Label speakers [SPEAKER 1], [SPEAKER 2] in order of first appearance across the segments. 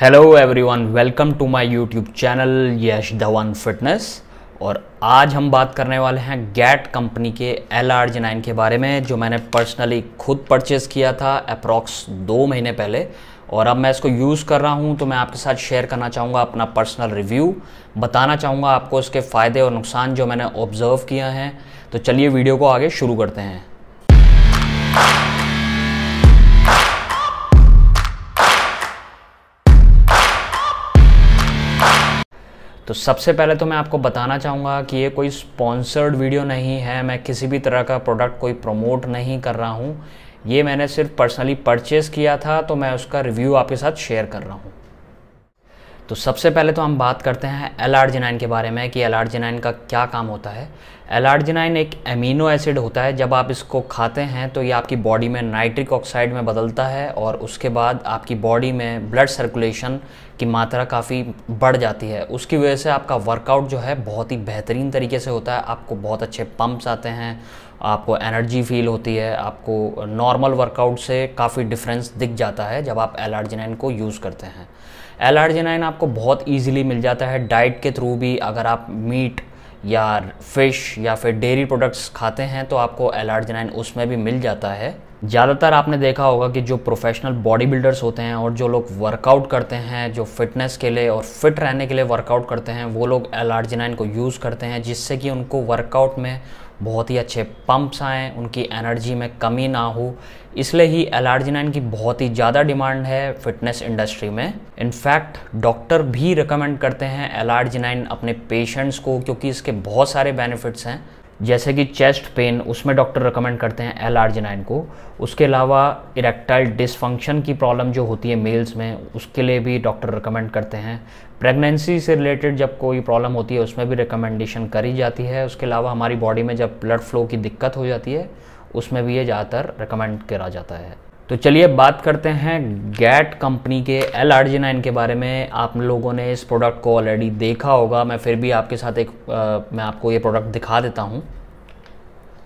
[SPEAKER 1] hello everyone welcome to my YouTube channel Yash Dhawan fitness और आज हम बात करने वाले हैं GAT company L R G नाइन के बारे में जो मैंने पर्सनली खुद परचेस किया था अप्रॉक्स दो महीने पहले और अब मैं इसको यूज़ कर रहा हूं तो मैं आपके साथ शेयर करना चाहूँगा अपना पर्सनल रिव्यू बताना चाहूँगा आपको इसके फ़ायदे और नुकसान जो मैंने ऑब्ज़र्व किया हैं तो चलिए वीडियो को आगे शुरू करते हैं तो सबसे पहले तो मैं आपको बताना चाहूँगा कि ये कोई स्पॉन्सर्ड वीडियो नहीं है मैं किसी भी तरह का प्रोडक्ट कोई प्रमोट नहीं कर रहा हूँ ये मैंने सिर्फ पर्सनली परचेज़ किया था तो मैं उसका रिव्यू आपके साथ शेयर कर रहा हूँ तो सबसे पहले तो हम बात करते हैं एल के बारे में कि एल का क्या काम होता है एल एक एमिनो एसिड होता है जब आप इसको खाते हैं तो ये आपकी बॉडी में नाइट्रिक ऑक्साइड में बदलता है और उसके बाद आपकी बॉडी में ब्लड सर्कुलेशन की मात्रा काफ़ी बढ़ जाती है उसकी वजह से आपका वर्कआउट जो है बहुत ही बेहतरीन तरीके से होता है आपको बहुत अच्छे पम्प्स आते हैं आपको एनर्जी फील होती है आपको नॉर्मल वर्कआउट से काफ़ी डिफरेंस दिख जाता है जब आप एल को यूज़ करते हैं एल आपको बहुत ईजिली मिल जाता है डाइट के थ्रू भी अगर आप मीट या फिश या फिर डेयरी प्रोडक्ट्स खाते हैं तो आपको एल उसमें भी मिल जाता है ज़्यादातर आपने देखा होगा कि जो प्रोफेशनल बॉडी बिल्डर्स होते हैं और जो लोग वर्कआउट करते हैं जो फिटनेस के लिए और फिट रहने के लिए वर्कआउट करते हैं वो लोग एल को यूज़ करते हैं जिससे कि उनको वर्कआउट में बहुत ही अच्छे पंप्स आएँ उनकी एनर्जी में कमी ना हो इसलिए ही एल की बहुत ही ज़्यादा डिमांड है फिटनेस इंडस्ट्री में इनफैक्ट डॉक्टर भी रिकमेंड करते हैं एल अपने पेशेंट्स को क्योंकि इसके बहुत सारे बेनिफिट्स हैं जैसे कि चेस्ट पेन उसमें डॉक्टर रिकमेंड करते हैं एल आर्जिनाइन को उसके अलावा इरेक्टाइल डिसफंक्शन की प्रॉब्लम जो होती है मेल्स में उसके लिए भी डॉक्टर रिकमेंड करते हैं प्रेगनेंसी से रिलेटेड जब कोई प्रॉब्लम होती है उसमें भी रिकमेंडेशन करी जाती है उसके अलावा हमारी बॉडी में जब ब्लड फ्लो की दिक्कत हो जाती है उसमें भी ये ज़्यादातर रिकमेंड करा जाता है तो चलिए बात करते हैं GAT company L R G नाइन के बारे में आप लोगों ने इस प्रोडक्ट को ऑलरेडी देखा होगा मैं फिर भी आपके साथ एक आ, मैं आपको ये प्रोडक्ट दिखा देता हूँ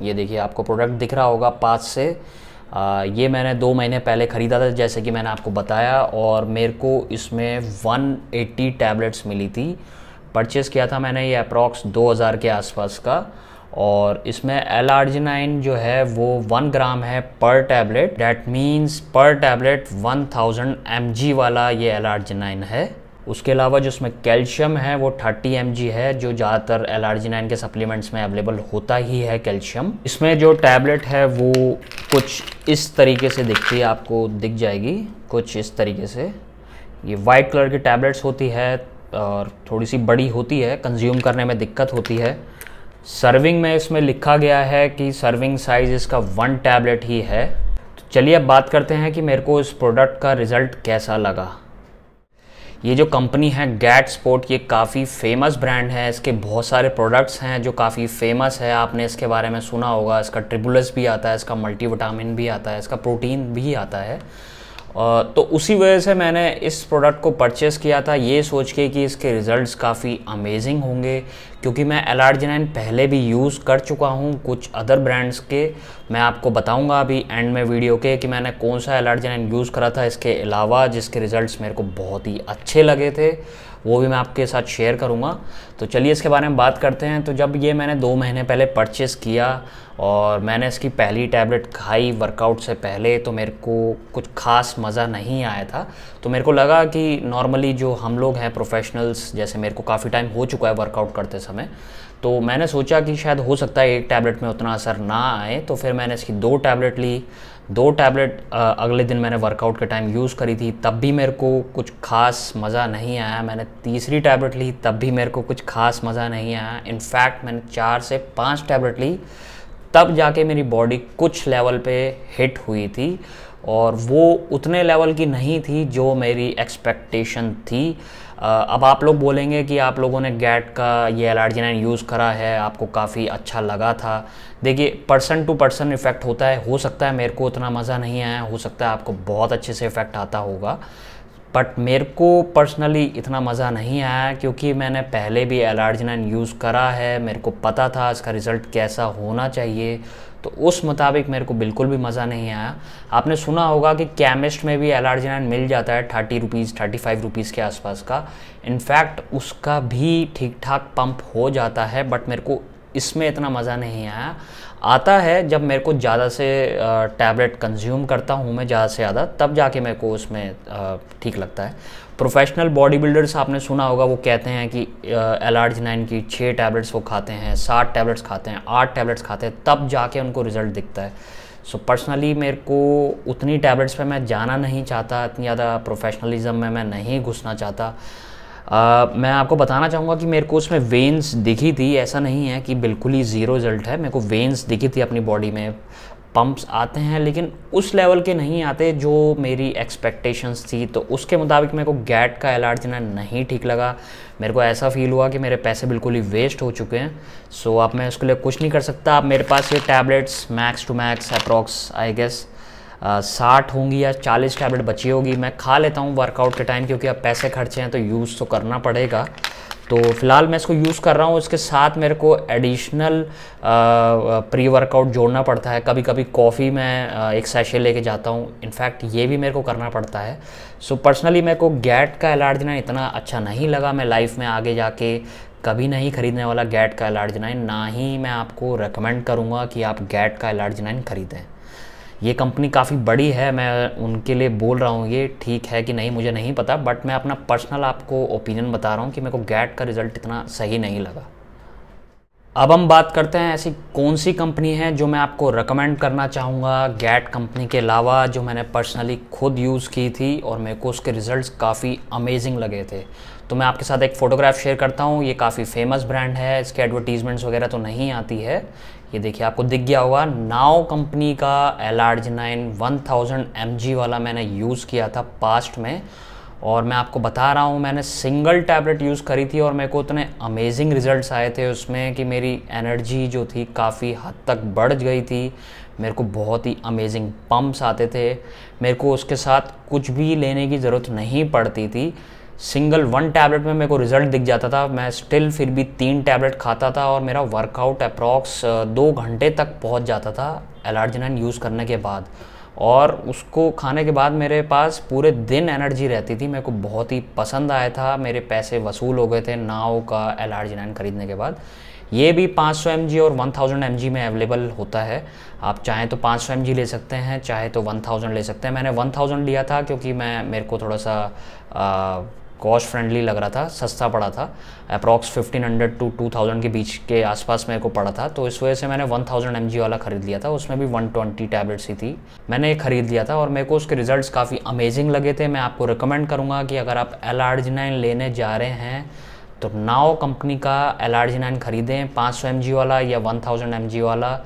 [SPEAKER 1] ये देखिए आपको प्रोडक्ट दिख रहा होगा पास से आ, ये मैंने दो महीने पहले ख़रीदा था जैसे कि मैंने आपको बताया और मेरे को इसमें 180 टैबलेट्स मिली थी परचेज़ किया था मैंने ये अप्रॉक्स 2000 के आसपास का और इसमें एल आर्जिनाइन जो है वो वन ग्राम है per tablet that means per tablet one thousand M G वाला ये एल आर्जिनाइन है उसके अलावा जो उसमें कैल्शियम है वो 30 एम है जो ज़्यादातर एल आर्जिनाइन के सप्लीमेंट्स में अवेलेबल होता ही है कैल्शियम इसमें जो टैबलेट है वो कुछ इस तरीके से दिखती है आपको दिख जाएगी कुछ इस तरीके से ये वाइट कलर की टैबलेट्स होती है और थोड़ी सी बड़ी होती है कंज्यूम करने में दिक्कत होती है सर्विंग में इसमें लिखा गया है कि सर्विंग साइज़ इसका वन टैबलेट ही है तो चलिए अब बात करते हैं कि मेरे को इस प्रोडक्ट का रिज़ल्ट कैसा लगा ये जो कंपनी है गैट स्पोर्ट ये काफ़ी फेमस ब्रांड है इसके बहुत सारे प्रोडक्ट्स हैं जो काफ़ी फेमस है आपने इसके बारे में सुना होगा इसका ट्रिबुलस भी आता है इसका मल्टीविटामिन भी आता है इसका प्रोटीन भी आता है तो उसी वजह से मैंने इस प्रोडक्ट को परचेस किया था ये सोच के कि इसके रिज़ल्ट्स काफ़ी अमेजिंग होंगे क्योंकि मैं एल पहले भी यूज़ कर चुका हूँ कुछ अदर ब्रांड्स के मैं आपको बताऊँगा अभी एंड में वीडियो के कि मैंने कौन सा एल यूज़ करा था इसके अलावा जिसके रिज़ल्ट मेरे को बहुत ही अच्छे लगे थे वो भी मैं आपके साथ शेयर करूँगा तो चलिए इसके बारे में बात करते हैं तो जब ये मैंने दो महीने पहले परचेस किया और मैंने इसकी पहली टैबलेट खाई वर्कआउट से पहले तो मेरे को कुछ खास मज़ा नहीं आया था तो मेरे को लगा कि नॉर्मली जो हम लोग हैं प्रोफेशनल्स जैसे मेरे को काफ़ी टाइम हो चुका है वर्कआउट करते समय समय तो मैंने सोचा कि शायद हो सकता है एक टैबलेट में उतना असर ना आए तो फिर मैंने इसकी दो टैबलेट ली दो टैबलेट अगले दिन मैंने वर्कआउट के टाइम यूज़ करी थी तब भी मेरे को कुछ खास मज़ा नहीं आया मैंने तीसरी टैबलेट ली तब भी मेरे को कुछ खास मज़ा नहीं आया इनफैक्ट मैंने चार से पाँच टैबलेट ली तब जाके मेरी बॉडी कुछ लेवल पे हिट हुई थी और वो उतने लेवल की नहीं थी जो मेरी एक्सपेक्टेशन थी अब आप लोग बोलेंगे कि आप लोगों ने गैट का ये L R G arginine use करा है आपको काफ़ी अच्छा लगा था देखिए पर्सन टू पर्सन इफ़ेक्ट होता है हो सकता है मेरे को उतना मज़ा नहीं आया हो सकता है आपको बहुत अच्छे से इफ़ेक्ट आता होगा बट मेरे को पर्सनली इतना मज़ा नहीं आया क्योंकि मैंने पहले भी L R G arginine use करा है मेरे को पता था इसका रिज़ल्ट कैसा होना चाहिए तो उस मुताबिक मेरे को बिल्कुल भी मज़ा नहीं आया आपने सुना होगा कि केमिस्ट में भी एलार्जिनाइन मिल जाता है thirty rupees thirty five rupees के आसपास का इनफैक्ट उसका भी ठीक ठाक पंप हो जाता है बट मेरे को इसमें इतना मज़ा नहीं आया आता है जब मेरे को ज़्यादा से टैबलेट कंज्यूम करता हूँ मैं ज़्यादा से ज़्यादा तब जाके मेरे को उसमें ठीक लगता है प्रोफेशनल बॉडी बिल्डर्स आपने सुना होगा वो कहते हैं कि एल आर नाइन की छः टैबलेट्स वो खाते हैं सात टैबलेट्स खाते हैं आठ टैबलेट्स खाते हैं तब जाके उनको रिजल्ट दिखता है सो so, पर्सनली मेरे को उतनी टैबलेट्स पे मैं जाना नहीं चाहता इतनी ज़्यादा प्रोफेशनलिज्म में मैं नहीं घुसना चाहता Uh, मैं आपको बताना चाहूँगा कि मेरे को उसमें वेन्स दिखी थी ऐसा नहीं है कि बिल्कुल ही ज़ीरो रिजल्ट है मेरे को वेन्स दिखी थी अपनी बॉडी में पम्प्स आते हैं लेकिन उस लेवल के नहीं आते जो मेरी एक्सपेक्टेशंस थी तो उसके मुताबिक मेरे को गैट का एल देना नहीं ठीक लगा मेरे को ऐसा फील हुआ कि मेरे पैसे बिल्कुल ही वेस्ट हो चुके हैं सो अब मैं उसके लिए कुछ नहीं कर सकता अब मेरे पास ये tablets max two max approx I guess साठ होंगी या चालीस टैबलेट बची होगी मैं खा लेता हूँ वर्कआउट के टाइम क्योंकि अब पैसे खर्चे हैं तो यूज़ तो करना पड़ेगा तो फिलहाल मैं इसको यूज़ कर रहा हूँ इसके साथ मेरे को एडिशनल प्री वर्कआउट जोड़ना पड़ता है कभी कभी कॉफ़ी मैं एक सेशे लेके जाता हूँ इनफैक्ट ये भी मेरे को करना पड़ता है सो so, पर्सनली मेरे को गैट का नाइन इतना अच्छा नहीं लगा मैं लाइफ में आगे जाके कभी नहीं ख़रीदने वाला गैट का एलार्जनाइन ना ही मैं आपको रेकमेंड करूँगा कि आप गैट का एलार्जनाइन ख़रीदें ये कंपनी काफ़ी बड़ी है मैं उनके लिए बोल रहा हूँ ये ठीक है कि नहीं मुझे नहीं पता बट मैं अपना पर्सनल आपको ओपिनियन बता रहा हूँ कि मेरे को गैट का रिज़ल्ट इतना सही नहीं लगा अब हम बात करते हैं ऐसी कौन सी कंपनी है जो मैं आपको रेकमेंड करना चाहूँगा गैट कंपनी के अलावा जो मैंने पर्सनली खुद यूज़ की थी और मेरे को उसके रिज़ल्ट्स काफ़ी अमेजिंग लगे थे तो मैं आपके साथ एक फ़ोटोग्राफ शेयर करता हूँ ये काफ़ी फेमस ब्रांड है इसके एडवर्टीज़मेंट्स वगैरह तो नहीं आती है ये देखिए आपको दिख गया होगा नाव कंपनी का L R G arginine one thousand M G वाला मैंने यूज़ किया था पास्ट में और मैं आपको बता रहा हूँ मैंने सिंगल टैबलेट यूज़ करी थी और मेरे को उतने अमेजिंग रिजल्ट्स आए थे उसमें कि मेरी एनर्जी जो थी काफ़ी हद तक बढ़ गई थी मेरे को बहुत ही अमेजिंग पम्प्स आते थे मेरे को उसके साथ कुछ भी लेने की ज़रूरत नहीं पड़ती थी सिंगल वन टैबलेट में मेरे को रिजल्ट दिख जाता था मैं स्टिल फिर भी तीन टैबलेट खाता था और मेरा वर्कआउट अप्रॉक्स दो घंटे तक पहुंच जाता था एलार्जिनन यूज़ करने के बाद और उसको खाने के बाद मेरे पास पूरे दिन एनर्जी रहती थी मेरे को बहुत ही पसंद आया था मेरे पैसे वसूल हो गए थे नाव का एलार्जिनन खरीदने के बाद ये भी 500 सौ और 1000 थाउजेंड में अवेलेबल होता है आप चाहें तो 500 सौ ले सकते हैं चाहे तो 1000 ले सकते हैं मैंने 1000 लिया था क्योंकि मैं मेरे को थोड़ा सा आ, कॉस्ट फ्रेंडली लग रहा था सस्ता पड़ा था अप्रॉक्स 1500 टू 2000 के बीच के आसपास मेरे को पड़ा था तो इस वजह से मैंने 1000 थाउजेंड वाला ख़रीद लिया था उसमें भी 120 टैबलेट्स ही थी मैंने ये ख़रीद लिया था और मेरे को उसके रिजल्ट्स काफ़ी अमेजिंग लगे थे मैं आपको रिकमेंड करूँगा कि अगर आप एल लेने जा रहे हैं तो नाओ कंपनी का नाइन ख़रीदें पाँच सौ वाला या वन थाउजेंड वाला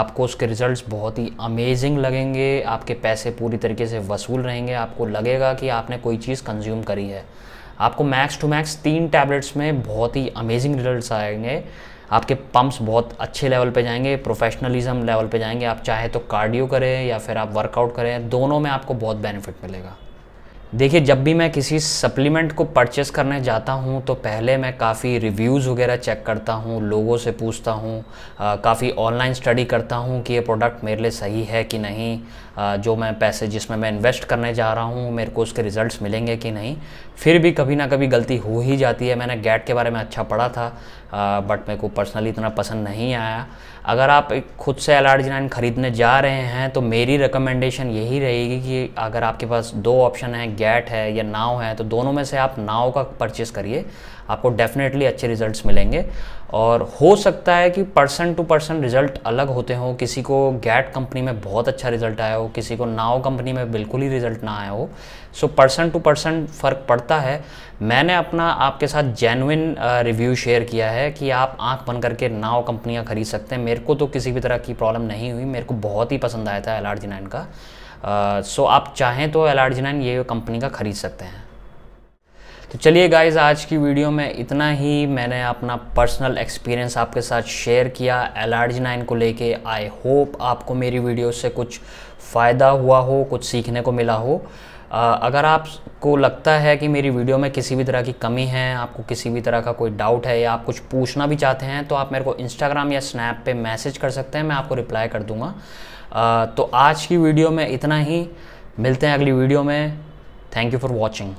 [SPEAKER 1] आपको उसके रिजल्ट्स बहुत ही अमेजिंग लगेंगे आपके पैसे पूरी तरीके से वसूल रहेंगे आपको लगेगा कि आपने कोई चीज़ कंज्यूम करी है आपको मैक्स टू मैक्स तीन टैबलेट्स में बहुत ही अमेजिंग रिजल्ट आएंगे आपके पम्प्स बहुत अच्छे लेवल पे जाएंगे प्रोफेशनलिज्म लेवल पे जाएंगे आप चाहे तो कार्डियो करें या फिर आप वर्कआउट करें दोनों में आपको बहुत बेनिफिट मिलेगा देखिए जब भी मैं किसी सप्लीमेंट को परचेस करने जाता हूँ तो पहले मैं काफ़ी रिव्यूज़ वगैरह चेक करता हूँ लोगों से पूछता हूँ काफ़ी ऑनलाइन स्टडी करता हूँ कि ये प्रोडक्ट मेरे लिए सही है कि नहीं आ, जो मैं पैसे जिसमें मैं इन्वेस्ट करने जा रहा हूँ मेरे को उसके रिज़ल्ट मिलेंगे कि नहीं फिर भी कभी ना कभी गलती हो ही जाती है मैंने गैट के बारे में अच्छा पढ़ा था आ, बट मेरे को पर्सनली इतना पसंद नहीं आया अगर आप खुद से एल आर जी नाइन ख़रीदने जा रहे हैं तो मेरी रिकमेंडेशन यही रहेगी कि अगर आपके पास दो ऑप्शन हैं गैट है या नाव है तो दोनों में से आप नाव का परचेज़ करिए आपको डेफिनेटली अच्छे रिजल्ट्स मिलेंगे और हो सकता है कि पर्सन टू पर्सन रिजल्ट अलग होते हों किसी को गैट कंपनी में बहुत अच्छा रिजल्ट आया हो किसी को नाव कंपनी में बिल्कुल ही रिजल्ट ना आया हो सो पर्सन टू पर्सन फ़र्क पड़ता है मैंने अपना आपके साथ जेनुइन रिव्यू शेयर किया है कि आप आंख बन करके नाव कंपनियां खरीद सकते हैं मेरे को तो किसी भी तरह की प्रॉब्लम नहीं हुई मेरे को बहुत ही पसंद आया था एल आर जी नाइन का सो uh, so आप चाहें तो एल आर जी नाइन ये कंपनी का खरीद सकते हैं तो चलिए गाइज आज की वीडियो में इतना ही मैंने अपना पर्सनल एक्सपीरियंस आपके साथ शेयर किया एल आर जी नाइन को लेके आई होप आपको मेरी वीडियो से कुछ फ़ायदा हुआ हो कुछ सीखने को मिला हो आ, अगर आपको लगता है कि मेरी वीडियो में किसी भी तरह की कमी है आपको किसी भी तरह का कोई डाउट है या आप कुछ पूछना भी चाहते हैं तो आप मेरे को इंस्टाग्राम या स्नैप पे मैसेज कर सकते हैं मैं आपको रिप्लाई कर दूँगा तो आज की वीडियो में इतना ही मिलते हैं अगली वीडियो में थैंक यू फॉर वॉचिंग